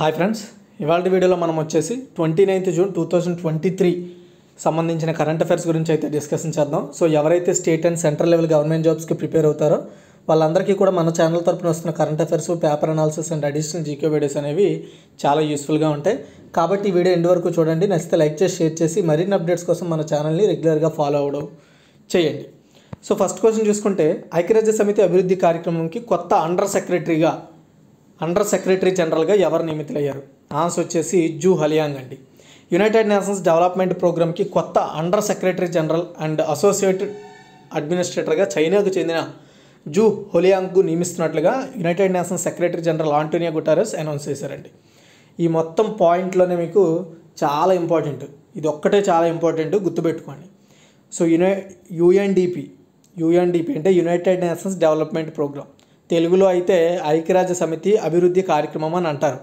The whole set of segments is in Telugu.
హాయ్ ఫ్రెండ్స్ ఇవాళ వీడియోలో మనం వచ్చేసి twenty ninth June two thousand twenty three సంబంధించిన కరెంట్ అఫైర్స్ గురించి అయితే డిస్కషన్ చేద్దాం సో ఎవరైతే state and central level government జాబ్స్కి ప్రిపేర్ అవుతారో వాళ్ళందరికీ కూడా మన ఛానల్ తరపున వస్తున్న current affairs paper analysis and additional GK videos అనేవి చాలా యూస్ఫుల్గా ఉంటాయి కాబట్టి ఈ వీడియో ఎండ్ వరకు చూడండి నచ్చితే లైక్ చేసి షేర్ చేసి మరిన్ని అప్డేట్స్ కోసం మన ఛానల్ని రెగ్యులర్గా ఫాలో అవ్వడం చేయండి సో ఫస్ట్ క్వశ్చన్ చూసుకుంటే ఐక్యరాజ్య సమితి అభివృద్ధి కార్యక్రమంకి కొత్త అండర్ సెక్రటరీగా అండర్ సెక్రటరీ జనరల్గా ఎవరు నియమితులయ్యారు ఆన్సర్ వచ్చేసి జూ హలియాంగ్ అండి యునైటెడ్ నేషన్స్ డెవలప్మెంట్ ప్రోగ్రామ్కి కొత్త under secretary general and associate అడ్మినిస్ట్రేటర్గా చైనాకు చెందిన జూ హోలియాంగ్కు నియమిస్తున్నట్లుగా United Nations secretary general Antonio Guterres announce చేశారండి ఈ మొత్తం పాయింట్లోనే మీకు చాలా ఇంపార్టెంట్ ఇది ఒక్కటే చాలా ఇంపార్టెంట్ గుర్తుపెట్టుకోండి సో యునై యుఎన్డిపి యుఎన్డిపి అంటే యునైటెడ్ నేషన్స్ డెవలప్మెంట్ ప్రోగ్రామ్ తెలుగులో అయితే ఐక్యరాజ్య సమితి అభివృద్ధి కార్యక్రమం అని అంటారు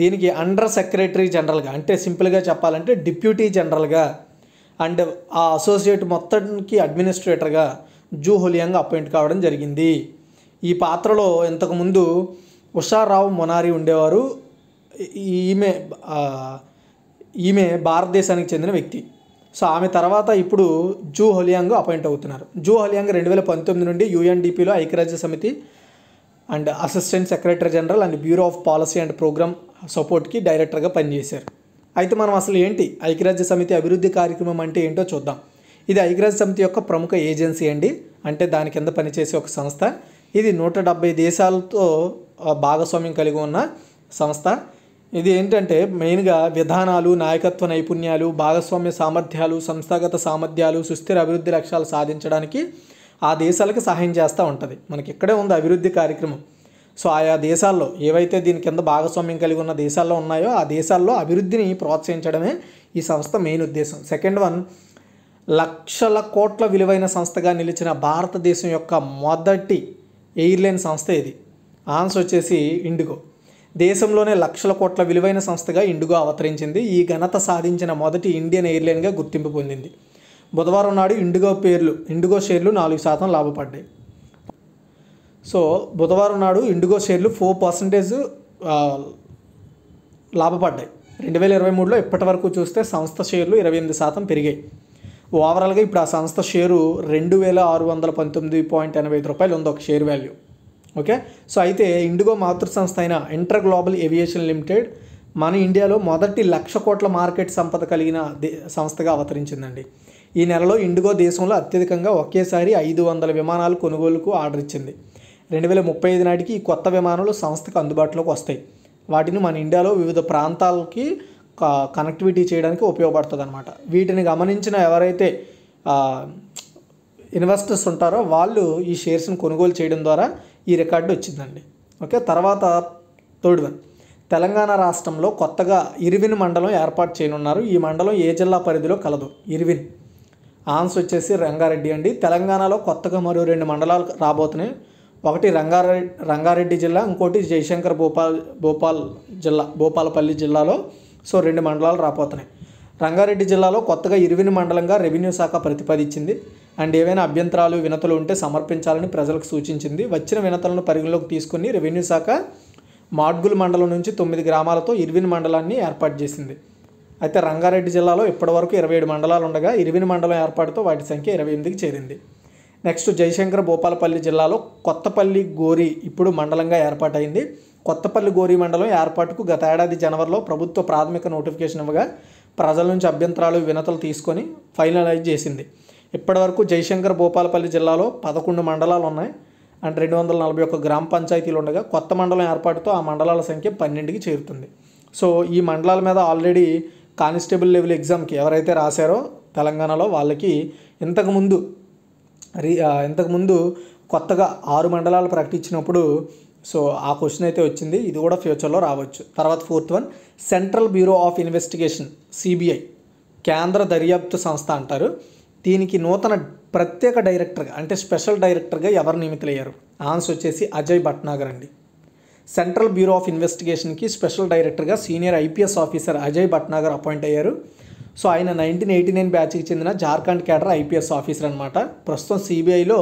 దీనికి అండర్ సెక్రటరీ జనరల్గా అంటే సింపుల్గా చెప్పాలంటే డిప్యూటీ జనరల్గా అండ్ ఆ అసోసియేట్ మొత్తానికి అడ్మినిస్ట్రేటర్గా జూ హోలియాంగ్ అపాయింట్ కావడం జరిగింది ఈ పాత్రలో ఇంతకుముందు ఉషారావు మొనారి ఉండేవారు ఈమె ఈమె భారతదేశానికి చెందిన వ్యక్తి సో ఆమె తర్వాత ఇప్పుడు జూ హోలియాంగ్ అపాయింట్ అవుతున్నారు జూ హోలియాంగ్ రెండు వేల పంతొమ్మిది నుండి యుఎన్డిపిలో ఐక్యరాజ్య సమితి and assistant secretary general and bureau of policy and programme సపోర్ట్కి డైరెక్టర్గా పనిచేశారు అయితే మనం అసలు ఏంటి ఐక్యరాజ్య సమితి అభివృద్ధి కార్యక్రమం అంటే ఏంటో చూద్దాం ఇది ఐక్యరాజ్య సమితి యొక్క ప్రముఖ ఏజెన్సీ అండి అంటే దాని కింద పనిచేసే ఒక సంస్థ ఇది నూట డెబ్బై దేశాలతో భాగస్వామ్యం కలిగి ఉన్న సంస్థ ఇది ఏంటంటే మెయిన్గా విధానాలు నాయకత్వ నైపుణ్యాలు భాగస్వామ్య సామర్థ్యాలు సంస్థాగత సామర్థ్యాలు సుస్థిర అభివృద్ధి లక్ష్యాలు సాధించడానికి ఆ దేశాలకు సహాయం చేస్తూ ఉంటుంది మనకి ఇక్కడే ఉంది అభివృద్ధి కార్యక్రమం సో ఆయా దేశాల్లో ఏవైతే దీని కింద భాగస్వామ్యం కలిగి ఉన్న దేశాల్లో ఉన్నాయో ఆ దేశాల్లో అభివృద్ధిని ప్రోత్సహించడమే ఈ సంస్థ మెయిన్ ఉద్దేశం సెకండ్ వన్ లక్షల కోట్ల విలువైన సంస్థగా నిలిచిన భారతదేశం యొక్క మొదటి ఎయిర్లైన్ సంస్థ ఇది ఆన్సర్ వచ్చేసి ఇండిగో దేశంలోనే లక్షల కోట్ల విలువైన సంస్థగా ఇండిగో అవతరించింది ఈ ఘనత సాధించిన మొదటి ఇండియన్ ఎయిర్లైన్గా గుర్తింపు పొందింది బుధవారం నాడు ఇండిగో పేర్లు ఇండిగో షేర్లు నాలుగు శాతం లాభపడ్డాయి సో బుధవారం నాడు ఇండిగో షేర్లు ఫోర్ పర్సంటేజ్ లాభపడ్డాయి రెండు వేల ఇరవై మూడులో ఇప్పటి వరకు చూస్తే సంస్థ షేర్లు ఇరవై ఎనిమిది శాతం పెరిగాయి ఓవరాల్గా ఇప్పుడు ఆ సంస్థ షేరు రెండు వేల ఆరు వందల పంతొమ్మిది పాయింట్ ఎనభై ఐదు రూపాయలు ఉంది ఒక షేర్ వాల్యూ ఓకే సో అయితే ఇండిగో మాతృ సంస్థ అయిన ఇంటర్ గ్లోబల్ ఏవియేషన్ లిమిటెడ్ మన ఇండియాలో మొదటి లక్ష కోట్ల మార్కెట్ సంపద కలిగిన సంస్థగా అవతరించిందండి ఈ నెలలో ఇండిగో దేశంలో అత్యధికంగా ఒకేసారి ఐదు వందల విమానాలు కొనుగోలుకు ఆర్డర్ ఇచ్చింది రెండు వేల ముప్పై ఐదు నాటికి ఈ కొత్త విమానాలు సంస్థకు అందుబాటులోకి వస్తాయి వాటిని మన ఇండియాలో వివిధ ప్రాంతాలకి కనెక్టివిటీ చేయడానికి ఉపయోగపడుతుంది అనమాట వీటిని గమనించిన ఎవరైతే ఇన్వెస్టర్స్ ఉంటారో వాళ్ళు ఈ షేర్స్ని కొనుగోలు చేయడం ద్వారా ఈ రికార్డు వచ్చిందండి ఓకే తర్వాత థర్డ్ వన్ తెలంగాణ రాష్ట్రంలో కొత్తగా ఇరివిన్ మండలం ఏర్పాటు చేయనున్నారు ఈ మండలం ఏ జిల్లా పరిధిలో కలదు ఇరివిన్ ఆన్సర్ వచ్చేసి రంగారెడ్డి అండి తెలంగాణలో కొత్తగా మరో రెండు మండలాలు రాబోతున్నాయి ఒకటి రంగారెడ్డి రంగారెడ్డి జిల్లా ఇంకోటి జయశంకర్ భూపాల్ భోపాల్ జిల్లా భూపాలపల్లి జిల్లాలో సో రెండు మండలాలు రాబోతున్నాయి రంగారెడ్డి జిల్లాలో కొత్తగా ఇరువిని మండలంగా రెవెన్యూ శాఖ ప్రతిపాదించింది అండ్ ఏవైనా అభ్యంతరాలు వినతులు ఉంటే సమర్పించాలని ప్రజలకు సూచించింది వచ్చిన వినతులను పరిగణలోకి తీసుకుని రెవెన్యూ శాఖ మాడ్గుల్ మండలం నుంచి తొమ్మిది గ్రామాలతో ఇర్విన్ మండలాన్ని ఏర్పాటు చేసింది అయితే రంగారెడ్డి జిల్లాలో ఇప్పటివరకు ఇరవై ఏడు మండలాలు ఉండగా ఇరవై మండలం ఏర్పాటుతో వాటి సంఖ్య ఇరవై ఎనిమిదికి చేరింది నెక్స్ట్ జయశంకర్ భూపాలపల్లి జిల్లాలో కొత్తపల్లి గోరి ఇప్పుడు మండలంగా ఏర్పాటైంది కొత్తపల్లి గోరి మండలం ఏర్పాటుకు గత ఏడాది జనవరిలో ప్రభుత్వ ప్రాథమిక నోటిఫికేషన్ ఇవ్వగా ప్రజల నుంచి అభ్యంతరాలు వినతలు తీసుకొని ఫైనలైజ్ చేసింది ఇప్పటివరకు జయశంకర్ భూపాలపల్లి జిల్లాలో పదకొండు మండలాలు ఉన్నాయి అండ్ రెండు వందల నలభై ఒక్క గ్రామ పంచాయతీలు ఉండగా కొత్త మండలం ఏర్పాటుతో ఆ మండలాల సంఖ్య పన్నెండుకి చేరుతుంది సో ఈ మండలాల మీద ఆల్రెడీ కానిస్టేబుల్ లెవెల్ ఎగ్జామ్కి ఎవరైతే రాశారో తెలంగాణలో వాళ్ళకి ఇంతకుముందు రీ ఇంతకుముందు కొత్తగా ఆరు మండలాలు ప్రకటించినప్పుడు సో ఆ క్వశ్చన్ అయితే వచ్చింది ఇది కూడా ఫ్యూచర్లో రావచ్చు తర్వాత fourth one central bureau of investigation CBI కేంద్ర దర్యాప్తు సంస్థ అంటారు దీనికి నూతన ప్రత్యేక డైరెక్టర్గా అంటే స్పెషల్ డైరెక్టర్గా ఎవరు నియమితులయ్యారు ఆన్సర్ వచ్చేసి అజయ్ భట్నాగర్ అండి సెంట్రల్ బ్యూరో ఆఫ్ ఇన్వెస్టిగేషన్కి స్పెషల్ డైరెక్టర్గా senior IPS officer Ajay Bhatnagar appoint అయ్యారు సో ఆయన నైన్టీన్ ఎయిటీ నైన్ బ్యాచ్కి చెందిన జార్ఖండ్ క్యాడర్ ఐపీఎస్ ఆఫీసర్ అనమాట ప్రస్తుతం సిబిఐలో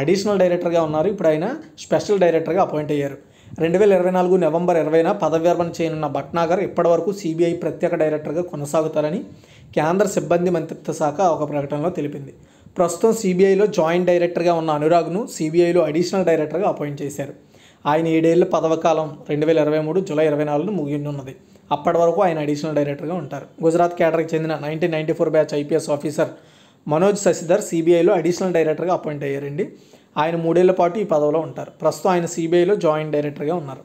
అడిషనల్ డైరెక్టర్గా ఉన్నారు ఇప్పుడు ఆయన స్పెషల్ డైరెక్టర్గా అపాయింట్ అయ్యారు రెండు వేల ఇరవై నాలుగు నవంబర్ ఇరవైన పదవ్యర్పణ చేయనున్న భట్నాగర్ ఇప్పటివరకు సిబిఐ ప్రత్యేక డైరెక్టర్గా కొనసాగుతారని కేంద్ర సిబ్బంది మంత్రిత్వ శాఖ ఒక ప్రకటనలో తెలిపింది ప్రస్తుతం సిబిఐలో జాయింట్ డైరెక్టర్గా ఉన్న అనురాగ్ను సిబిఐలో అడిషనల్ డైరెక్టర్గా అపాయింట్ చేశారు ఆయన ఏడేళ్ళ పదవకాలం రెండు వేల ఇరవై మూడు జూలై ఇరవై నాలుగును ముగియనున్నది అప్పటి వరకు ఆయన అడిషనల్ డైరెక్టర్గా ఉంటారు గుజరాత్ కేడర్కి చెందిన nineteen ninety four batch IPS officer Manoj Shashidhar సిబిఐలో అడిషనల్ డైరెక్టర్గా అపాయింట్ అయ్యారండి ఆయన మూడేళ్ల పాటు ఈ పదవిలో ఉంటారు ప్రస్తుతం ఆయన సిబిఐలో జాయింట్ డైరెక్టర్గా ఉన్నారు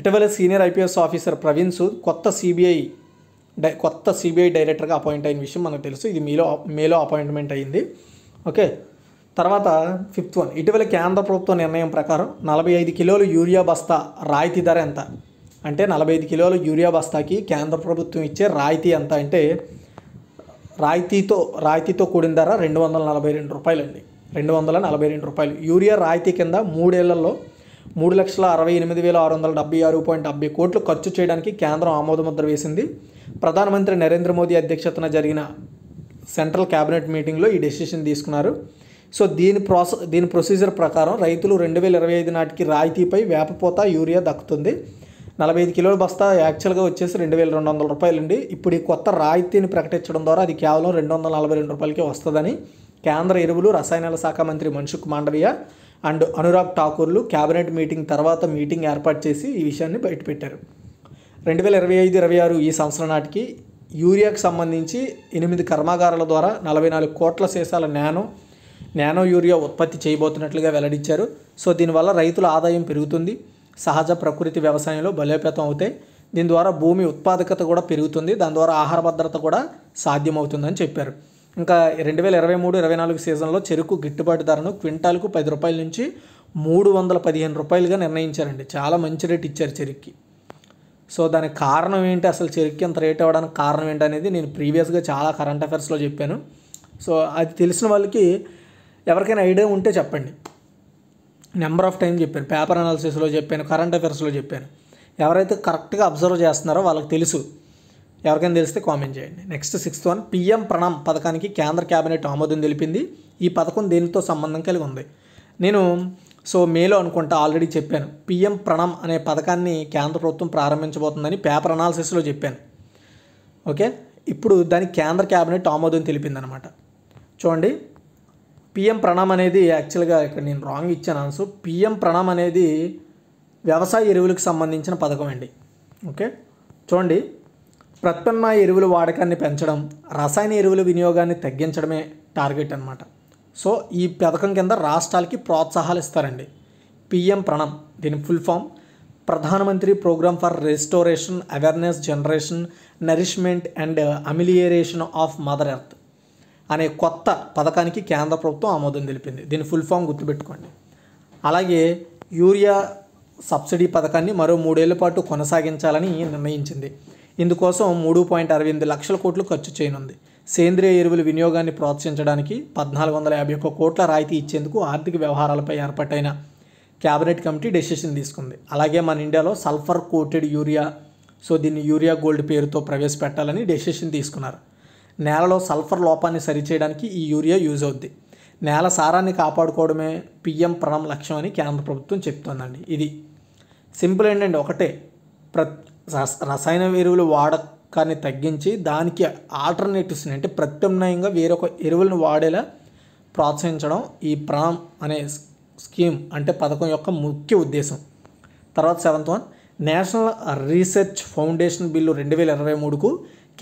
ఇటీవల senior IPS officer Praveen Sood కొత్త సిబిఐ డై కొత్త సిబిఐ డైరెక్టర్గా అపాయింట్ అయిన విషయం మనకు తెలుసు ఇది మీలో మేలో అపాయింట్మెంట్ అయింది ఓకే తర్వాత ఫిఫ్త్ వన్ ఇటీవల కేంద్ర ప్రభుత్వ నిర్ణయం ప్రకారం నలభై ఐదు కిలోలు యూరియా బస్తా రాయితీ ధర ఎంత అంటే నలభై ఐదు కిలోలు యూరియా బస్తాకి కేంద్ర ప్రభుత్వం ఇచ్చే రాయితీ ఎంత అంటే రాయితీతో రాయితీతో కూడిన ధర రెండు వందల నలభై రెండు రూపాయలండి రెండు వందల నలభై రెండు రూపాయలు యూరియా రాయితీ కింద మూడేళ్లలో మూడు లక్షల అరవై ఎనిమిది వేల ఆరు వందల డెబ్బై ఆరు పాయింట్ డెబ్బై కోట్లు ఖర్చు చేయడానికి కేంద్రం ఆమోదముద్ర వేసింది ప్రధానమంత్రి నరేంద్ర మోదీ అధ్యక్షతన జరిగిన సెంట్రల్ క్యాబినెట్ మీటింగ్లో ఈ డెసిషన్ తీసుకున్నారు సో దీని ప్రాసెస్ దీని ప్రొసీజర్ ప్రకారం రైతులు రెండు వేల ఇరవై ఐదు నాటికి రాయితీపై వేపపోత యూరియా దక్కుతుంది నలభై ఐదు కిలోల బస్తా యాక్చువల్గా వచ్చేసి రెండు వేల రెండు వందల రూపాయలండి ఇప్పుడు ఈ కొత్త రాయితీని ప్రకటించడం ద్వారా అది కేవలం రెండు వందల నలభై రెండు రూపాయలకి వస్తుందని కేంద్ర ఎరువులు రసాయనాల శాఖ మంత్రి మన్సుఖ్ మాండవీయ అండ్ అనురాగ్ ఠాకూర్లు కేబినెట్ మీటింగ్ తర్వాత మీటింగ్ ఏర్పాటు చేసి ఈ విషయాన్ని బయటపెట్టారు రెండు వేల ఇరవై ఐదు ఇరవై ఆరు ఈ సంవత్సరం నాటికి యూరియాకు సంబంధించి ఎనిమిది కర్మాగారాల ద్వారా నలభై నాలుగు కోట్ల సీసాల నేను నానో యూరియా ఉత్పత్తి చేయబోతున్నట్లుగా వెల్లడించారు సో దీనివల్ల రైతుల ఆదాయం పెరుగుతుంది సహజ ప్రకృతి వ్యవసాయంలో బలోపేతం అవుతాయి దీని ద్వారా భూమి ఉత్పాదకత కూడా పెరుగుతుంది దాని ద్వారా ఆహార భద్రత కూడా సాధ్యమవుతుందని చెప్పారు ఇంకా రెండు వేల ఇరవై మూడు ఇరవై నాలుగు సీజన్లో చెరుకు గిట్టుబాటు ధరను క్వింటాల్కు పది రూపాయల నుంచి మూడు వందల పదిహేను రూపాయలుగా నిర్ణయించారండి చాలా మంచి రేట్ ఇచ్చారు చెరుక్కి సో దానికి కారణం ఏంటి అసలు చెరుక్కి అంత రేట్ అవ్వడానికి కారణం ఏంటి అనేది నేను ప్రీవియస్గా చాలా కరెంట్ అఫేర్స్లో చెప్పాను సో అది తెలిసిన వాళ్ళకి ఎవరికైనా ఐడియా ఉంటే చెప్పండి నెంబర్ ఆఫ్ టైం చెప్పాను పేపర్ అనాలిసిస్లో చెప్పాను కరెంట్ అఫేర్స్లో చెప్పాను ఎవరైతే కరెక్ట్గా అబ్జర్వ్ చేస్తున్నారో వాళ్ళకి తెలుసు ఎవరికైనా తెలిస్తే కామెంట్ చేయండి next sixth one PM Pranam పథకానికి కేంద్ర కేబినెట్ ఆమోదం తెలిపింది ఈ పథకం దేనితో సంబంధం కలిగి ఉంది నేను సో మేలో అనుకుంటా ఆల్రెడీ చెప్పాను పిఎం ప్రణం అనే పథకాన్ని కేంద్ర ప్రభుత్వం ప్రారంభించబోతుందని పేపర్ అనాలిసిస్లో చెప్పాను ఓకే ఇప్పుడు దాని కేంద్ర కేబినెట్ ఆమోదం తెలిపిందనమాట చూడండి పిఎం ప్రణామ్ అనేది యాక్చువల్గా ఇక్కడ నేను రాంగ్ ఇచ్చాను ఆన్సర్ పిఎం ప్రణామ్ అనేది వ్యవసాయ ఎరువులకు సంబంధించిన పథకం అండి ఓకే చూడండి ప్రత్యామ్నాయ ఎరువుల వాడకాన్ని పెంచడం రసాయన ఎరువుల వినియోగాన్ని తగ్గించడమే టార్గెట్ అనమాట సో ఈ పథకం కింద రాష్ట్రాలకి ప్రోత్సాహాలు ఇస్తారండి పిఎం ప్రణమ్ దీని ఫుల్ ఫామ్ ప్రధానమంత్రి programme for restoration awareness generation nourishment and amelioration of mother earth అనే కొత్త పథకానికి కేంద్ర ప్రభుత్వం ఆమోదం తెలిపింది దీని ఫుల్ ఫామ్ గుర్తుపెట్టుకోండి అలాగే యూరియా సబ్సిడీ పథకాన్ని మరో మూడేళ్ల పాటు కొనసాగించాలని నిర్ణయించింది ఇందుకోసం మూడు పాయింట్ అరవై ఎనిమిది లక్షల కోట్లు ఖర్చు చేయనుంది సేంద్రియ ఎరువుల వినియోగాన్ని ప్రోత్సహించడానికి పద్నాలుగు వందల యాభై ఒక్క కోట్ల రాయితీ ఇచ్చేందుకు ఆర్థిక వ్యవహారాలపై ఏర్పాటైన క్యాబినెట్ కమిటీ డెసిషన్ తీసుకుంది అలాగే మన ఇండియాలో సల్ఫర్ కోటెడ్ యూరియా సో దీన్ని యూరియా గోల్డ్ పేరుతో ప్రవేశపెట్టాలని డెసిషన్ తీసుకున్నారు నేలలో సల్ఫర్ లోపాన్ని సరిచేయడానికి ఈ యూరియా యూజ్ అవుద్ది నేల సారాన్ని కాపాడుకోవడమే పిఎం ప్రణం లక్ష్యం అని కేంద్ర ప్రభుత్వం చెప్తోందండి ఇది సింపుల్ ఏంటంటే ఒకటే ప్ర రసాయన ఎరువులు వాడకాన్ని తగ్గించి దానికి ఆల్టర్నేటివ్స్ని అంటే ప్రత్యామ్నాయంగా వేరొక ఎరువులను వాడేలా ప్రోత్సహించడం ఈ ప్రణం అనే స్కీమ్ అంటే పథకం యొక్క ముఖ్య ఉద్దేశం తర్వాత seventh one national research foundation bill రెండు వేల ఇరవై మూడుకు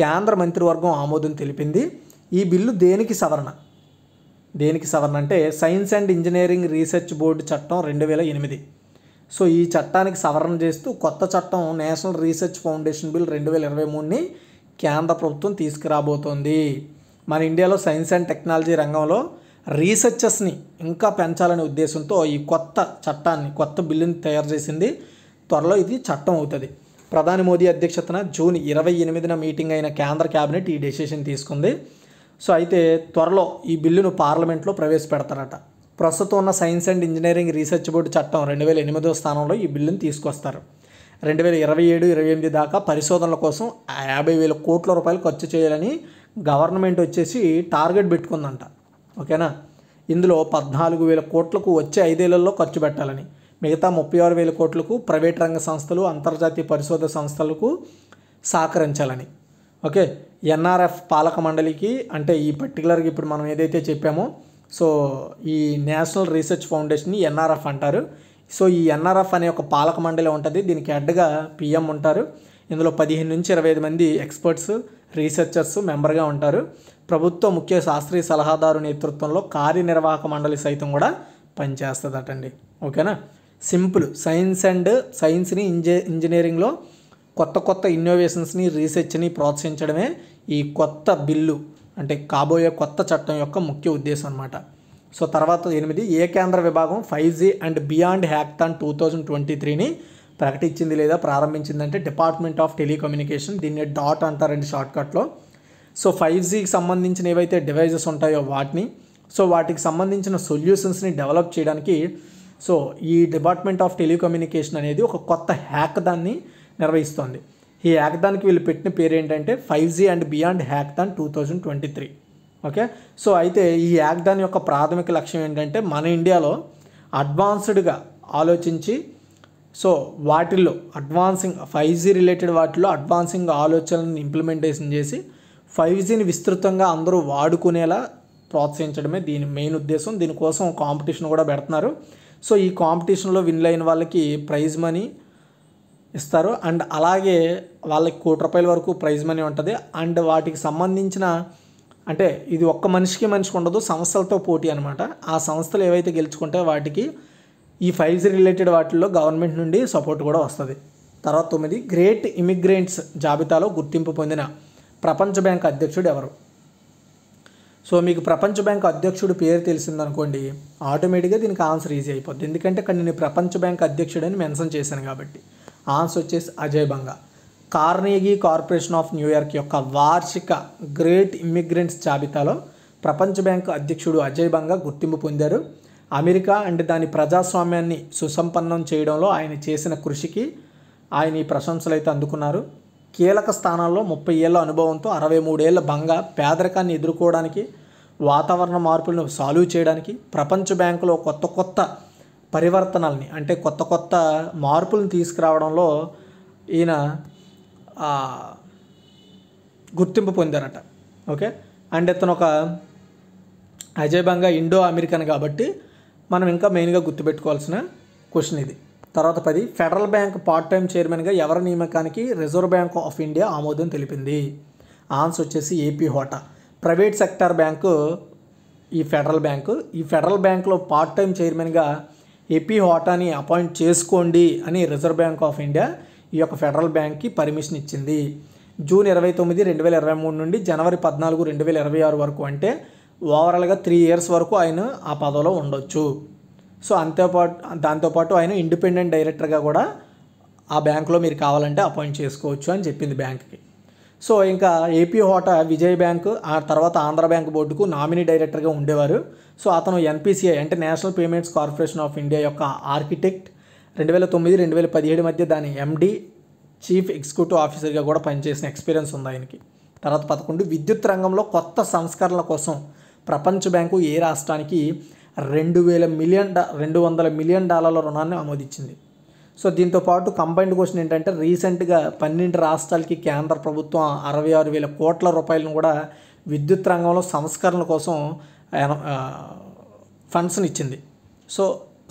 కేంద్ర మంత్రివర్గం ఆమోదం తెలిపింది ఈ బిల్లు దేనికి సవరణ దేనికి సవరణ అంటే science and engineering research board చట్టం రెండు వేల ఎనిమిది సో ఈ చట్టానికి సవరణ చేస్తూ కొత్త చట్టం నేషనల్ రీసెర్చ్ ఫౌండేషన్ బిల్ రెండు వేల ఇరవై మూడుని కేంద్ర ప్రభుత్వం తీసుకురాబోతోంది మన ఇండియాలో సైన్స్ అండ్ టెక్నాలజీ రంగంలో రీసెర్చెస్ని ఇంకా పెంచాలనే ఉద్దేశంతో ఈ కొత్త చట్టాన్ని కొత్త బిల్లుని తయారు చేసింది త్వరలో ఇది చట్టం అవుతుంది ప్రధాని మోదీ అధ్యక్షతన జూన్ ఇరవై ఎనిమిదిన మీటింగ్ అయిన కేంద్ర క్యాబినెట్ ఈ డెసిషన్ తీసుకుంది సో అయితే త్వరలో ఈ బిల్లును పార్లమెంట్లో ప్రవేశపెడతారట ప్రస్తుతం ఉన్న science and engineering research board చట్టం రెండు వేల ఎనిమిదో స్థానంలో ఈ బిల్లును తీసుకొస్తారు రెండు వేల ఇరవై ఏడు ఇరవై ఎనిమిది దాకా పరిశోధనల కోసం యాభై వేల కోట్ల రూపాయలు ఖర్చు చేయాలని గవర్నమెంట్ వచ్చేసి టార్గెట్ పెట్టుకుందంట ఓకేనా ఇందులో పద్నాలుగు వేల కోట్లకు వచ్చే ఐదేళ్లలో ఖర్చు పెట్టాలని మిగతా ముప్పై ఆరు వేల కోట్లకు ప్రైవేట్ రంగ సంస్థలు అంతర్జాతీయ పరిశోధన సంస్థలకు సహకరించాలని ఓకే ఎన్ఆర్ఎఫ్ పాలక మండలికి అంటే ఈ పర్టికులర్గా ఇప్పుడు మనం ఏదైతే చెప్పామో సో ఈ నేషనల్ రీసెర్చ్ ఫౌండేషన్ ఎన్ఆర్ఎఫ్ అంటారు సో ఈ ఎన్ఆర్ఎఫ్ అనే ఒక పాలక మండలి ఉంటుంది దీనికి అడ్డగా పిఎం ఉంటారు ఇందులో పదిహేను నుంచి ఇరవై ఐదు మంది ఎక్స్పర్ట్స్ రీసెర్చర్స్ మెంబర్గా ఉంటారు ప్రభుత్వ ముఖ్య శాస్త్రీయ సలహాదారు నేతృత్వంలో కార్యనిర్వాహక మండలి సైతం కూడా పనిచేస్తుందటండి ఓకేనా సింపుల్ సైన్స్ అండ్ సైన్స్ని ఇంజే ఇంజనీరింగ్లో కొత్త కొత్త ఇన్నోవేషన్స్ని రీసెర్చ్ని ప్రోత్సహించడమే ఈ కొత్త బిల్లు అంటే కాబోయే కొత్త చట్టం యొక్క ముఖ్య ఉద్దేశం అనమాట సో తర్వాత ఎనిమిది ఏ కేంద్ర విభాగం five G and beyond hackathon two thousand twenty త్రీని ప్రకటించింది లేదా ప్రారంభించిందంటే డిపార్ట్మెంట్ ఆఫ్ టెలికమ్యూనికేషన్ దీన్ని డాట్ అంటారండి షార్ట్కట్లో సో ఫైవ్ జీకి సంబంధించిన ఏవైతే డివైజెస్ ఉంటాయో వాటిని సో వాటికి సంబంధించిన సొల్యూషన్స్ని డెవలప్ చేయడానికి సో ఈ డిపార్ట్మెంట్ ఆఫ్ టెలికమ్యూనికేషన్ అనేది ఒక కొత్త హ్యాక్దాన్ని నిర్వహిస్తోంది ఈ దానికి వీళ్ళు పెట్టిన పేరు ఏంటంటే five G and beyond hackathon two thousand twenty three okay so అయితే ఈ దాన్ యొక్క ప్రాథమిక లక్ష్యం ఏంటంటే మన ఇండియాలో అడ్వాన్స్డ్గా ఆలోచించి సో వాటిల్లో అడ్వాన్సింగ్ ఫైవ్ జీ రిలేటెడ్ వాటిలో అడ్వాన్సింగ్ ఆలోచనలను ఇంప్లిమెంటేషన్ చేసి ఫైవ్ జీని విస్తృతంగా అందరూ వాడుకునేలా ప్రోత్సహించడమే దీని మెయిన్ ఉద్దేశం దీనికోసం కాంపిటీషన్ కూడా పెడుతున్నారు సో ఈ కాంపిటీషన్లో విన్ అయిన వాళ్ళకి ప్రైజ్ మనీ ఇస్తారు అండ్ అలాగే వాళ్ళకి కోటి రూపాయల వరకు ప్రైజ్ మనీ ఉంటుంది అండ్ వాటికి సంబంధించిన అంటే ఇది ఒక్క మనిషికి మనిషికి ఉండదు సంస్థలతో పోటీ అనమాట ఆ సంస్థలు ఏవైతే గెలుచుకుంటే వాటికి ఈ ఫైల్స్ రిలేటెడ్ వాటిల్లో గవర్నమెంట్ నుండి సపోర్ట్ కూడా వస్తుంది తర్వాత తొమ్మిది గ్రేట్ ఇమిగ్రెంట్స్ జాబితాలో గుర్తింపు పొందిన ప్రపంచ బ్యాంక్ అధ్యక్షుడు ఎవరు సో మీకు ప్రపంచ బ్యాంక్ అధ్యక్షుడు పేరు తెలిసిందనుకోండి ఆటోమేటిక్గా దీనికి ఆన్సర్ ఈజీ అయిపోద్ది ఎందుకంటే అక్కడ నేను ప్రపంచ బ్యాంక్ అధ్యక్షుడు అని మెన్షన్ చేశాను కాబట్టి ఆన్సర్ వచ్చేసి Ajay Banga Carnegie corporation of New York యొక్క వార్షిక గ్రేట్ ఇమ్మిగ్రెంట్స్ జాబితాలో ప్రపంచ బ్యాంకు అధ్యక్షుడు అజయ్ బంగా గుర్తింపు పొందారు అమెరికా అండ్ దాని ప్రజాస్వామ్యాన్ని సుసంపన్నం చేయడంలో ఆయన చేసిన కృషికి ఆయన ఈ ప్రశంసలు అయితే అందుకున్నారు కీలక స్థానాల్లో ముప్పై ఏళ్ళ అనుభవంతో అరవై మూడేళ్ల భంగ పేదరికాన్ని ఎదుర్కోవడానికి వాతావరణ మార్పులను సాల్వ్ చేయడానికి ప్రపంచ బ్యాంకులో కొత్త కొత్త పరివర్తనల్ని అంటే కొత్త కొత్త మార్పులను తీసుకురావడంలో ఈయన గుర్తింపు పొందారట ఓకే అండ్ ఇతను ఒక అజయ్ బంగా ఇండో అమెరికన్ కాబట్టి మనం ఇంకా మెయిన్గా గుర్తుపెట్టుకోవాల్సిన క్వశ్చన్ ఇది తర్వాత పది ఫెడరల్ బ్యాంక్ పార్ట్ టైం చైర్మన్గా ఎవరి నియామకానికి రిజర్వ్ బ్యాంక్ ఆఫ్ ఇండియా ఆమోదం తెలిపింది ఆన్సర్ వచ్చేసి A P Hota private sector bank ఈ ఫెడరల్ బ్యాంకు ఈ ఫెడరల్ బ్యాంక్లో పార్ట్ టైం చైర్మన్గా ఏపీ హోటాని అపాయింట్ చేసుకోండి అని రిజర్వ్ బ్యాంక్ ఆఫ్ ఇండియా ఈ యొక్క ఫెడరల్ బ్యాంక్కి పర్మిషన్ ఇచ్చింది జూన్ ఇరవై తొమ్మిది రెండు వేల ఇరవై మూడు నుండి జనవరి పద్నాలుగు రెండు వేల ఇరవై ఆరు వరకు అంటే ఓవరాల్గా త్రీ ఇయర్స్ వరకు ఆయన ఆ పదవిలో ఉండొచ్చు సో అంతేపాటు దాంతోపాటు ఆయన ఇండిపెండెంట్ డైరెక్టర్గా కూడా ఆ బ్యాంకులో మీరు కావాలంటే అపాయింట్ చేసుకోవచ్చు అని చెప్పింది బ్యాంక్కి సో ఇంకా ఏపీ హోటా విజయ్ బ్యాంక్ ఆ తర్వాత ఆంధ్ర బ్యాంక్ బోర్డుకు నామినీ డైరెక్టర్గా ఉండేవారు సో అతను ఎన్పిసిఐ అంటే national payments corporation of India యొక్క ఆర్కిటెక్ట్ రెండు వేల తొమ్మిది రెండు వేల పదిహేడు మధ్య దాని ఎండి చీఫ్ ఎగ్జిక్యూటివ్ ఆఫీసర్గా కూడా పనిచేసిన ఎక్స్పీరియన్స్ ఉంది ఆయనకి తర్వాత పదకొండు విద్యుత్ రంగంలో కొత్త సంస్కరణల కోసం ప్రపంచ బ్యాంకు ఏ రాష్ట్రానికి రెండు వేల మిలియన్ రెండు వందల మిలియన్ డాలర్ల రుణాన్ని ఆమోదించింది సో దీంతో పాటు కంబైన్డ్ క్వశ్చన్ ఏంటంటే రీసెంట్గా పన్నెండు రాష్ట్రాలకి కేంద్ర ప్రభుత్వం అరవై ఆరు వేల కోట్ల రూపాయలను కూడా విద్యుత్ రంగంలో సంస్కరణల కోసం ఫండ్స్ని ఇచ్చింది సో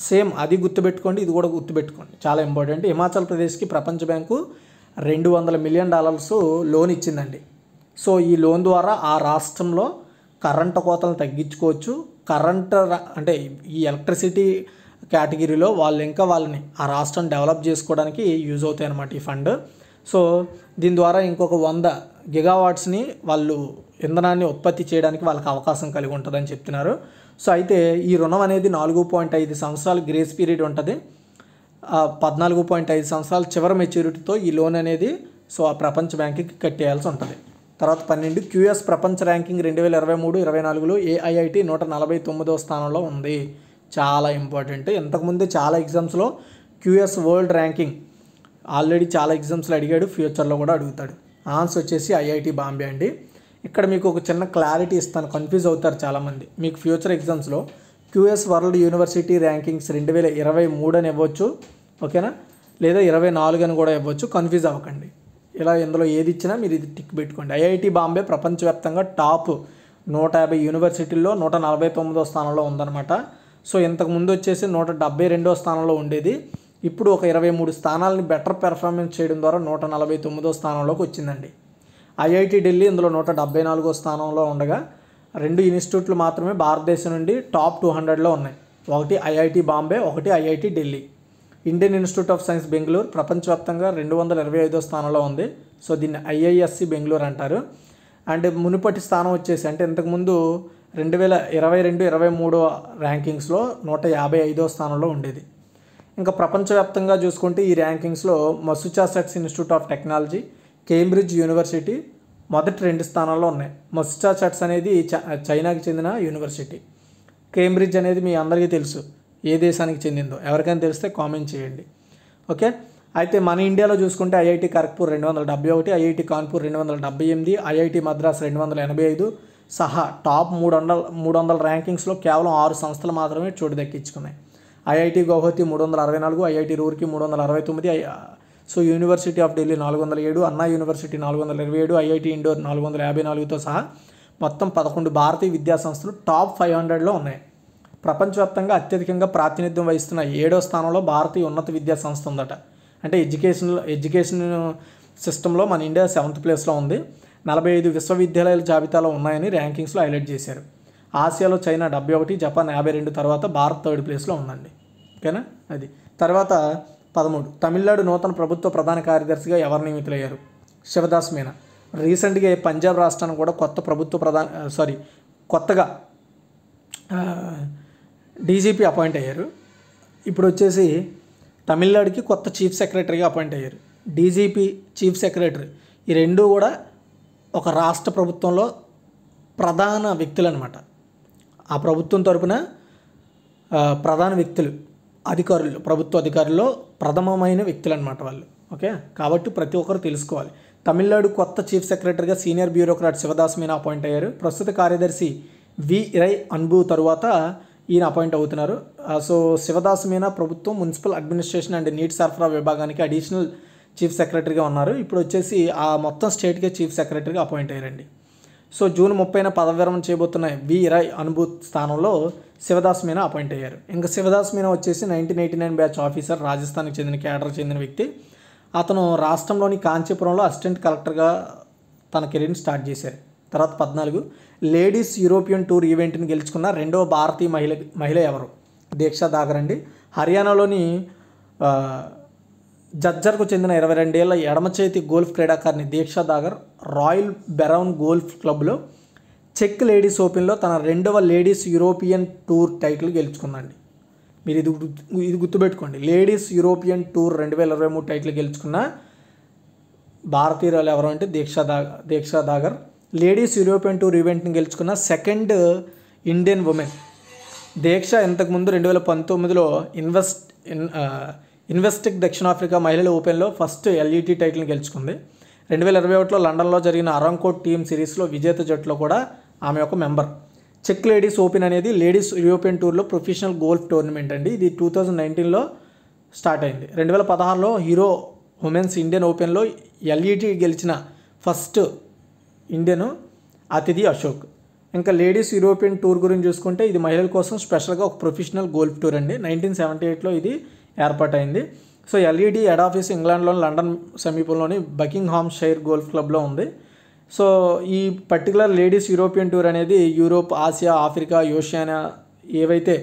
సేమ్ అది గుర్తుపెట్టుకోండి ఇది కూడా గుర్తుపెట్టుకోండి చాలా ఇంపార్టెంట్ హిమాచల్ ప్రదేశ్కి ప్రపంచ బ్యాంకు రెండు వందల మిలియన్ డాలర్స్ లోన్ ఇచ్చిందండి సో ఈ లోన్ ద్వారా ఆ రాష్ట్రంలో కరెంటు కోతలను తగ్గించుకోవచ్చు కరెంట్ అంటే ఈ ఎలక్ట్రిసిటీ కేటగిరీలో వాళ్ళు ఇంకా వాళ్ళని ఆ రాష్ట్రం డెవలప్ చేసుకోవడానికి యూజ్ అవుతాయి అన్నమాట ఈ ఫండ్ సో దీని ద్వారా ఇంకొక వంద గిగావాట్స్ని వాళ్ళు ఇంధనాన్ని ఉత్పత్తి చేయడానికి వాళ్ళకి అవకాశం కలిగి ఉంటుందని చెప్తున్నారు సో అయితే ఈ రుణం అనేది నాలుగు పాయింట్ ఐదు సంవత్సరాలు గ్రేస్ పీరియడ్ ఉంటుంది పద్నాలుగు పాయింట్ ఐదు సంవత్సరాలు చివరి మెచ్యూరిటీతో ఈ లోన్ అనేది సో ఆ ప్రపంచ బ్యాంక్కి కట్టేయాల్సి ఉంటుంది తర్వాత పన్నెండు క్యూఎస్ ప్రపంచ ర్యాంకింగ్ రెండు వేల ఇరవై మూడు ఇరవై నాలుగులో ఏఐఐటి నూట నలభై తొమ్మిదో స్థానంలో ఉంది చాలా ఇంపార్టెంట్ ఇంతకుముందే చాలా ఎగ్జామ్స్లో క్యూఎస్ వరల్డ్ ర్యాంకింగ్ ఆల్రెడీ చాలా ఎగ్జామ్స్లో అడిగాడు ఫ్యూచర్లో కూడా అడుగుతాడు ఆన్సర్ వచ్చేసి ఐఐటి బాంబే అండి ఇక్కడ మీకు ఒక చిన్న క్లారిటీ ఇస్తాను కన్ఫ్యూజ్ అవుతారు చాలామంది మీకు ఫ్యూచర్ ఎగ్జామ్స్లో క్యూఎస్ వరల్డ్ యూనివర్సిటీ ర్యాంకింగ్స్ రెండు వేల ఇరవై మూడు అని ఇవ్వచ్చు ఓకేనా లేదా ఇరవై నాలుగు అని కూడా ఇవ్వచ్చు కన్ఫ్యూజ్ అవ్వకండి ఇలా ఇందులో ఏది ఇచ్చినా మీరు ఇది టిక్ పెట్టుకోండి ఐఐటి బాంబే ప్రపంచవ్యాప్తంగా టాప్ నూట యాభై యూనివర్సిటీల్లో నూట నలభై తొమ్మిదో స్థానంలో ఉందన్నమాట సో ఇంతకు ముందు వచ్చేసి నూట డెబ్బై రెండో స్థానంలో ఉండేది ఇప్పుడు ఒక ఇరవై మూడు స్థానాలని బెటర్ పెర్ఫార్మెన్స్ చేయడం ద్వారా నూట నలభై తొమ్మిదో స్థానంలోకి వచ్చిందండి ఐఐటి ఢిల్లీ ఇందులో నూట డెబ్బై నాలుగో స్థానంలో ఉండగా రెండు ఇన్స్టిట్యూట్లు మాత్రమే భారతదేశం నుండి టాప్ టూ హండ్రెడ్లో ఉన్నాయి ఒకటి ఐఐటి బాంబే ఒకటి IIT Delhi Indian institute of science Bengaluru ప్రపంచవ్యాప్తంగా రెండు వందల ఇరవై ఐదో స్థానంలో ఉంది సో దీన్ని ఐఐఎస్సి బెంగళూరు అంటారు అండ్ మునుపటి స్థానం వచ్చేసి అంటే ఇంతకుముందు రెండు వేల ఇరవై రెండు ఇరవై మూడో ర్యాంకింగ్స్లో నూట యాభై ఐదో స్థానంలో ఉండేది ఇంకా ప్రపంచవ్యాప్తంగా చూసుకుంటే ఈ ర్యాంకింగ్స్లో Massachusetts institute of technology Cambridge university మొదటి రెండు స్థానాల్లో ఉన్నాయి మసుచాసెట్స్ అనేది చైనాకి చెందిన యూనివర్సిటీ కేంబ్రిడ్జ్ అనేది మీ అందరికీ తెలుసు ఏ దేశానికి చెందిందో ఎవరికైనా తెలిస్తే కామెంట్ చేయండి ఓకే అయితే మన ఇండియాలో చూసుకుంటే ఐఐటి కరక్పూర్ రెండు వందల డెబ్బై ఒకటి ఐఐటి కాన్పూర్ రెండు వందల డెబ్బై ఎనిమిది ఐఐటి మద్రాస్ రెండు వందల ఎనభై ఐదు సహా టాప్ మూడు వందల మూడు వందల ర్యాంకింగ్స్లో కేవలం ఆరు సంస్థలు మాత్రమే చోటు దక్కించుకున్నాయి ఐఐటి గౌహతి మూడు వందల అరవై నాలుగు ఐఐటి రూర్కి మూడు వందల అరవై తొమ్మిది సో యూనివర్సిటీ ఆఫ్ ఢిల్లీ నాలుగు వందల ఏడు అన్నా యూనివర్సిటీ నాలుగు వందల ఇరవై ఏడు ఐఐటి ఇండోర్ నాలుగు వందల యాభై నాలుగుతో సహా మొత్తం పదకొండు భారతీయ విద్యాసంస్థలు టాప్ ఫైవ్ హండ్రెడ్లో ఉన్నాయి ప్రపంచవ్యాప్తంగా అత్యధికంగా ప్రాతినిధ్యం వహిస్తున్న ఏడో స్థానంలో భారతీయ ఉన్నత విద్యా సంస్థ ఉందట అంటే ఎడ్యుకేషన్ ఎడ్యుకేషన్ సిస్టంలో మన ఇండియా సెవెంత్ ప్లేస్లో ఉంది నలభై ఐదు విశ్వవిద్యాలయాల జాబితాలో ఉన్నాయని ర్యాంకింగ్స్లో హైలైట్ చేశారు ఆసియాలో చైనా డెబ్బై ఒకటి జపాన్ యాభై రెండు తర్వాత భారత్ థర్డ్ ప్లేస్లో ఉందండి ఓకేనా అది తర్వాత పదమూడు తమిళనాడు నూతన ప్రభుత్వ ప్రధాన కార్యదర్శిగా ఎవరు నియమితులయ్యారు శివదాస్ మీనా రీసెంట్గా పంజాబ్ రాష్ట్రాన్ని కూడా కొత్త ప్రభుత్వ ప్రధాన సారీ కొత్తగా డీజీపీ అపాయింట్ అయ్యారు ఇప్పుడు వచ్చేసి తమిళనాడుకి కొత్త చీఫ్ సెక్రటరీగా అపాయింట్ అయ్యారు డీజీపీ చీఫ్ సెక్రటరీ ఈ రెండూ కూడా ఒక రాష్ట్ర ప్రభుత్వంలో ప్రధాన వ్యక్తులు అనమాట ఆ ప్రభుత్వం తరపున ప్రధాన వ్యక్తులు అధికారులు ప్రభుత్వ అధికారుల్లో ప్రథమమైన వ్యక్తులు అనమాట వాళ్ళు ఓకే కాబట్టి ప్రతి ఒక్కరు తెలుసుకోవాలి తమిళనాడు కొత్త చీఫ్ సెక్రటరీగా senior bureaucrat Shivdas Meena appoint అయ్యారు ప్రస్తుత కార్యదర్శి వి రై అన్బు తరువాత ఈయన అపాయింట్ అవుతున్నారు సో శివదాస్ మీనా ప్రభుత్వం మున్సిపల్ అడ్మినిస్ట్రేషన్ అండ్ నీటి సరఫరా విభాగానికి అడిషనల్ చీఫ్ సెక్రటరీగా ఉన్నారు ఇప్పుడు వచ్చేసి ఆ మొత్తం స్టేట్కే చీఫ్ సెక్రటరీగా అపాయింట్ అయ్యారండి సో జూన్ ముప్పైన పదవి విరమణ చేయబోతున్న వి ఇరాయ్ అనుభూత్ స్థానంలో శివదాస్ మీనా అపాయింట్ అయ్యారు ఇంకా శివదాస్ మీనా వచ్చేసి nineteen eighty nine batch officer రాజస్థాన్కి చెందిన కేడర్ చెందిన వ్యక్తి అతను రాష్ట్రంలోని కాంచీపురంలో అసిస్టెంట్ కలెక్టర్గా తన కెరీర్ని స్టార్ట్ చేశారు తర్వాత పద్నాలుగు లేడీస్ యూరోపియన్ టూర్ ఈవెంట్ని గెలుచుకున్న రెండవ భారతీయ మహిళ మహిళ ఎవరు దీక్షా దాగర్ అండి హర్యానాలోని జజ్జర్కు చెందిన ఇరవై రెండేళ్ల ఎడమ చేతి గోల్ఫ్ క్రీడాకారిణి Diksha Dagar royal Beroun golf క్లబ్లో చెక్ లేడీస్ ఓపెన్లో తన రెండవ లేడీస్ యూరోపియన్ టూర్ టైటిల్ గెలుచుకుందండి మీరు ఇది ఇది గుర్తుపెట్టుకోండి లేడీస్ యూరోపియన్ టూర్ రెండు వేల ఇరవై మూడు టైటిల్ గెలుచుకున్న భారతీయురాలు ఎవరు అంటే దీక్షా దా Diksha Dagar ladies European tour ఈవెంట్ని గెలుచుకున్న సెకండ్ ఇండియన్ ఉమెన్ దీక్ష ఇంతకుముందు రెండు వేల పంతొమ్మిదిలో ఇన్వెస్ట్ ఇన్వెస్టిక్ దక్షిణాఫ్రికా మహిళల ఓపెన్లో ఫస్ట్ ఎల్ఈటీ టైటిల్ని గెలుచుకుంది రెండు వేల ఇరవై ఒకటిలో లండన్లో జరిగిన అరంకోట్ టీమ్ సిరీస్లో విజేత జట్టులో కూడా ఆమె ఒక మెంబర్ చెక్ లేడీస్ ఓపెన్ అనేది లేడీస్ యూరోపియన్ టూర్లో ప్రొఫెషనల్ గోల్ఫ్ టోర్నమెంట్ అండి ఇది టూ థౌజండ్ నైన్టీన్లో స్టార్ట్ అయింది రెండు వేల పదహారులో హీరో ఉమెన్స్ ఇండియన్ ఓపెన్లో ఎల్ఈటీ గెలిచిన ఫస్ట్ ఇండియన్ అతిథి అశోక్ ఇంకా లేడీస్ యూరోపియన్ టూర్ గురించి చూసుకుంటే ఇది మహిళల కోసం స్పెషల్గా ఒక ప్రొఫెషనల్ గోల్ఫ్ టూర్ అండి నైన్టీన్ సెవెంటీ ఎయిట్లో ఇది ఏర్పాటైంది సో ఎల్ఈడి హెడ్ ఆఫీస్ ఇంగ్లాండ్లోని లండన్ సమీపంలోని బకింగ్హామ్ షైర్ గోల్ఫ్ క్లబ్లో ఉంది సో ఈ పర్టికులర్ లేడీస్ యూరోపియన్ టూర్ అనేది యూరోప్ ఆసియా ఆఫ్రికా యోషియానా ఏవైతే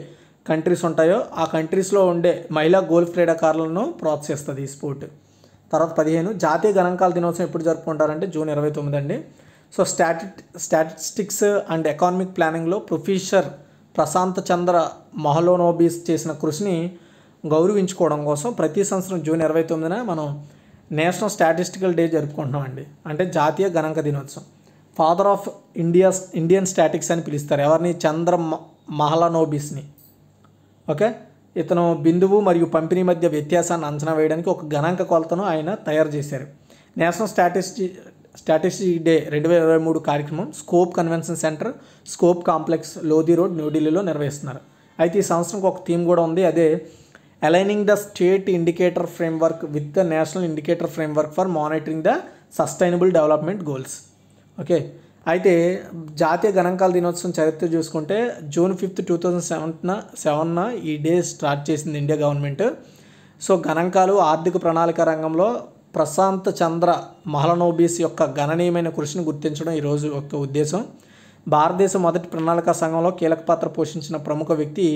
కంట్రీస్ ఉంటాయో ఆ కంట్రీస్లో ఉండే మహిళా గోల్ఫ్ క్రీడాకారులను ప్రోత్సహిస్తుంది ఈ స్పోర్ట్ తర్వాత పదిహేను జాతీయ గణాంకాల దినోత్సవం ఎప్పుడు జరుపుకుంటారంటే జూన్ ఇరవై తొమ్మిది అండి సో స్టాటి స్టాటిస్టిక్స్ అండ్ ఎకానమిక్ ప్లానింగ్లో ప్రొఫెసర్ ప్రశాంత్ చంద్ర మహలోనోబీస్ చేసిన కృషిని గౌరవించుకోవడం కోసం ప్రతి సంవత్సరం జూన్ ఇరవై తొమ్మిదిన మనం నేషనల్ స్టాటిస్టికల్ డే జరుపుకుంటున్నామండి అంటే జాతీయ గణాంక దినోత్సవం father of India Indian statics అని పిలుస్తారు ఎవరిని చంద్ర మహలనోబీస్ని ఓకే ఇతను బిందువు మరియు పంపిణీ మధ్య వ్యత్యాసాన్ని అంచనా వేయడానికి ఒక గణాంక కొలతను ఆయన తయారు చేశారు నేషనల్ స్టాటిస్టి స్టాటిస్టిక్ డే రెండు వేల ఇరవై మూడు కార్యక్రమం scope convention centre scope complex Lodhi road న్యూఢిల్లీలో నిర్వహిస్తున్నారు అయితే ఈ సంవత్సరంకి ఒక థీమ్ కూడా ఉంది అదే aligning the state indicator framework with the national indicator framework for monitoring the sustainable development goals okay అయితే జాతీయ గణాంకాల దినోత్సవం చరిత్ర చూసుకుంటే June fifth two thousand seven సెవెన్న ఈ డే స్టార్ట్ చేసింది ఇండియా గవర్నమెంట్ సో గణాంకాలు ఆర్థిక ప్రణాళిక రంగంలో ప్రశాంత్ చంద్ర మహలనోబీస్ యొక్క గణనీయమైన కృషిని గుర్తించడం ఈరోజు యొక్క ఉద్దేశం భారతదేశ మొదటి ప్రణాళికా సంఘంలో కీలక పాత్ర పోషించిన ప్రముఖ వ్యక్తి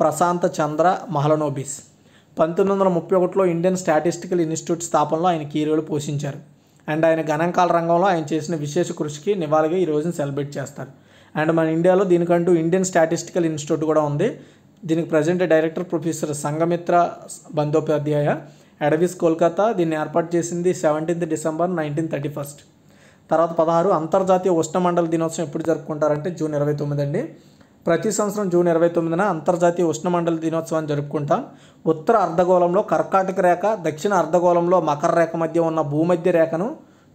ప్రశాంత్ చంద్ర మహలనోబీస్ పంతొమ్మిది వందల ముప్పై ఒకటిలో ఇండియన్ స్టాటిస్టికల్ ఇన్స్టిట్యూట్ స్థాపనలో ఆయన కీరోలు పోషించారు అండ్ ఆయన గణాంకాల రంగంలో ఆయన చేసిన విశేష కృషికి నివాళిగా ఈ రోజున సెలబ్రేట్ చేస్తారు అండ్ మన ఇండియాలో దీనికంటూ ఇండియన్ స్టాటిస్టికల్ ఇన్స్టిట్యూట్ కూడా ఉంది దీనికి present director professor Sanghamitra Bandyopadhyay అడవిస్ కోల్కతా దీన్ని ఏర్పాటు చేసింది seventeenth December nineteen thirty first తర్వాత పదహారు అంతర్జాతీయ ఉష్ణమండల దినోత్సవం ఎప్పుడు జరుపుకుంటారంటే జూన్ ఇరవై తొమ్మిది అండి ప్రతి సంవత్సరం జూన్ ఇరవై తొమ్మిదిన అంతర్జాతీయ ఉష్ణమండల దినోత్సవాన్ని జరుపుకుంటాం ఉత్తర అర్ధగోళంలో కర్కాటక రేఖ దక్షిణ అర్ధగోళంలో మకర రేఖ మధ్య ఉన్న భూమధ్య రేఖను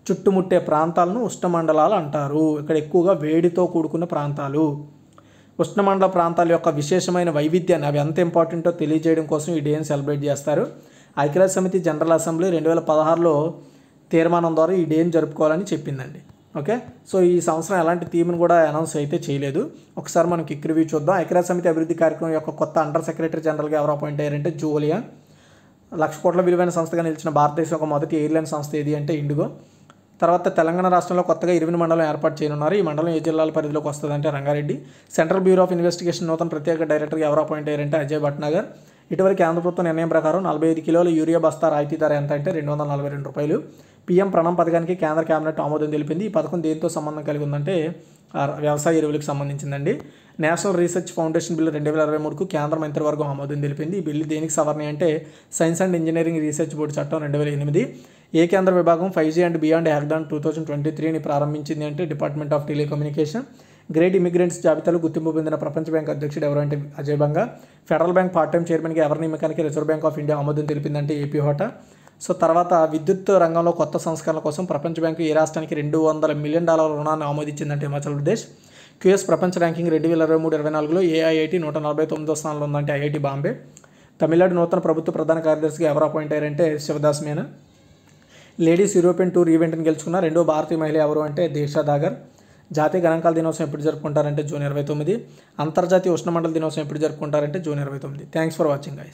చుట్టుముట్టే ప్రాంతాలను ఉష్ణమండలాలు అంటారు ఇక్కడ ఎక్కువగా వేడితో కూడుకున్న ప్రాంతాలు ఉష్ణమండల ప్రాంతాల యొక్క విశేషమైన వైవిధ్యాన్ని అవి ఎంత ఇంపార్టెంటో తెలియజేయడం కోసం ఈ డేని సెలబ్రేట్ చేస్తారు ఐక్యరాజ్య సమితి జనరల్ అసెంబ్లీ రెండు వేల పదహారులో తీర్మానం ద్వారా ఈ డేని జరుపుకోవాలని చెప్పిందండి ఓకే సో ఈ సంవత్సరం ఎలాంటి థీమ్ని కూడా అనౌన్స్ అయితే చేయలేదు ఒకసారి మనం క్విక్ రివ్యూ చూద్దాం ఐక్యరాజ్య సమితి అభివృద్ధి కార్యక్రమం యొక్క కొత్త అండర్ సెక్రటరీ జనరల్గా ఎవరు అపాయింట్ అయ్యారంటే జూలియా లక్ష కోట్ల విలువైన సంస్థగా నిలిచిన భారతదేశం ఒక మొదటి ఎయిర్లైన్ సంస్థ ఏది అంటే ఇండిగో తర్వాత తెలంగాణ రాష్ట్రంలో కొత్తగా ఇరవై మండలం ఏర్పాటు చేయనున్నారు ఈ మండలం ఏ జిల్లాల పరిధిలోకి వస్తుందంటే Rangareddy central bureau of investigation నూతన ప్రత్యేక డైరెక్టర్గా ఎవరు అపాయింట్ అయ్యారంటే అజయ్ భట్నాగర్ ఇటీవల కేంద్ర ప్రభుత్వం నిర్ణయం ప్రకారం నలభై ఐదు కిలోల యూరియా బస్తా రాయితీ ధర ఎంత అంటే రెండు వందల నలభై రెండు రూపాయలు పీఎం ప్రణం పథకానికి కేంద్ర కేబినెట్ ఆమోదం తెలిపింది ఈ పథకం దేంతో సంబంధం కలిగి ఉందంటే వ్యవసాయ ఎరువులకు సంబంధించిందండి నేషనల్ రీసెర్చ్ ఫౌండేషన్ బిల్లు రెండు వేల ఇరవై మూడుకు కేంద్ర మంత్రివర్గం ఆమోదం తెలిపింది ఈ బిల్లు దేనికి సవరణ అంటే science and engineering research board చట్టం రెండు వేల ఎనిమిది ఏ కేంద్ర విభాగం five G and beyond hackathon two thousand twenty త్రీని ప్రారంభించింది అంటే department of telecommunication great immigrants జాబితాలో గుర్తింపు పొందిన ప్రపంచ బ్యాంక్ అధ్యక్షుడు ఎవరంటే Ajay Banga federal bank part time చైర్మన్కి ఎవరి నియమకానికి రిజర్వ్ బ్యాంక్ ఆఫ్ ఇండియా ఆమోదం తెలిపిందంటే ఏపీ హోటా సో తర్వాత విద్యుత్ రంగంలో కొత్త సంస్కరణల కోసం ప్రపంచ బ్యాంకు ఏ రాష్ట్రానికి రెండు వందల మిలియన్ డాలర్ రుణాన్ని ఆమోదించిందంటే హిమాచల్ ప్రదేశ్ క్యూఎస్ ప్రపంచ ర్యాంకింగ్ రెండు వేల ఇరవై మూడు ఇరవై నాలుగులో ఏఐఐటి నూట నలభై తొమ్మిదో స్థానంలో ఉందంటే ఐఐటి బాంబే తమిళనాడు నూతన ప్రభుత్వ ప్రధాన కార్యదర్శిగా ఎవరు అపాయింట్ అయ్యారంటే శివదాస్ మేనా లేడీస్ యూరోపియన్ టూర్ ఈవెంట్ని గెలుచుకున్న రెండో భారతీయ మహిళ ఎవరు అంటే దేశా దాగర్ జాతీయ గణాంకాల దినోత్సవం ఎప్పుడు జరుపుకుంటారంటే జూన్ ఇరవై తొమ్మిది అంతర్జాతీయ ఉష్ణమండల దినోత్సవం ఎప్పుడు జరుపుకుంటారంటే జూన్ ఇరవై తొమ్మిది థ్యాంక్స్ ఫర్ వాచింగ్ గైస్